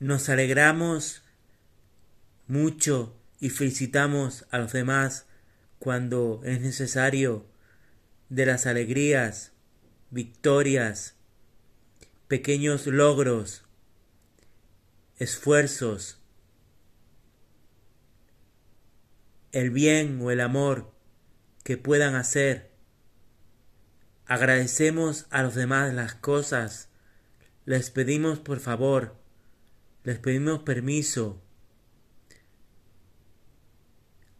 nos alegramos mucho y felicitamos a los demás cuando es necesario de las alegrías, victorias, pequeños logros, esfuerzos, el bien o el amor que puedan hacer. Agradecemos a los demás las cosas. Les pedimos por favor les pedimos permiso.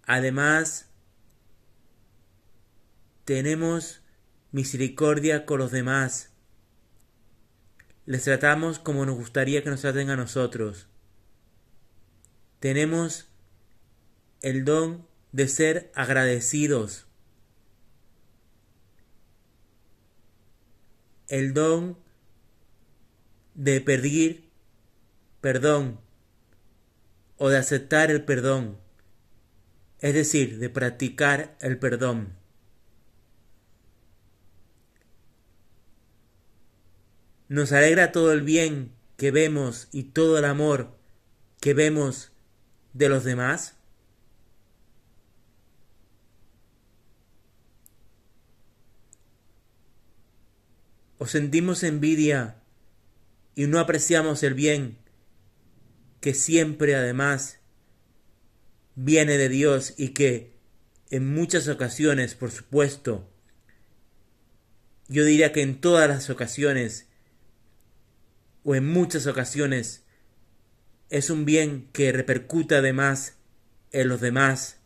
Además, tenemos misericordia con los demás. Les tratamos como nos gustaría que nos traten a nosotros. Tenemos el don de ser agradecidos. El don de pedir perdón o de aceptar el perdón, es decir, de practicar el perdón. Nos alegra todo el bien que vemos y todo el amor que vemos de los demás. O sentimos envidia y no apreciamos el bien que siempre además viene de Dios y que en muchas ocasiones, por supuesto, yo diría que en todas las ocasiones, o en muchas ocasiones, es un bien que repercuta además en los demás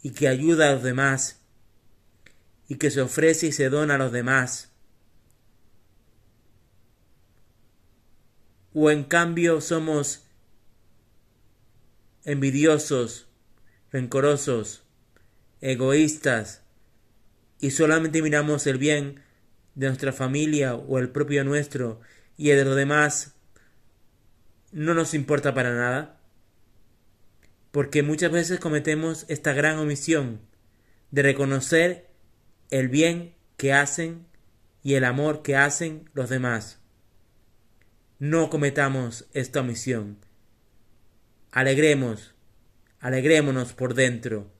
y que ayuda a los demás y que se ofrece y se dona a los demás. O en cambio somos envidiosos, rencorosos, egoístas, y solamente miramos el bien de nuestra familia o el propio nuestro y el de los demás, no nos importa para nada. Porque muchas veces cometemos esta gran omisión de reconocer el bien que hacen y el amor que hacen los demás. No cometamos esta omisión. Alegremos, alegrémonos por dentro,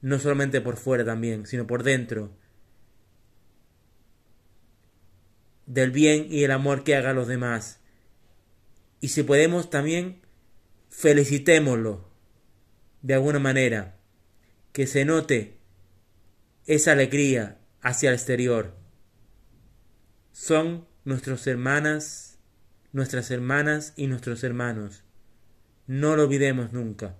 no solamente por fuera también, sino por dentro, del bien y el amor que haga los demás. Y si podemos también, felicitémoslo de alguna manera, que se note esa alegría hacia el exterior. Son nuestras hermanas, nuestras hermanas y nuestros hermanos. No lo olvidemos nunca.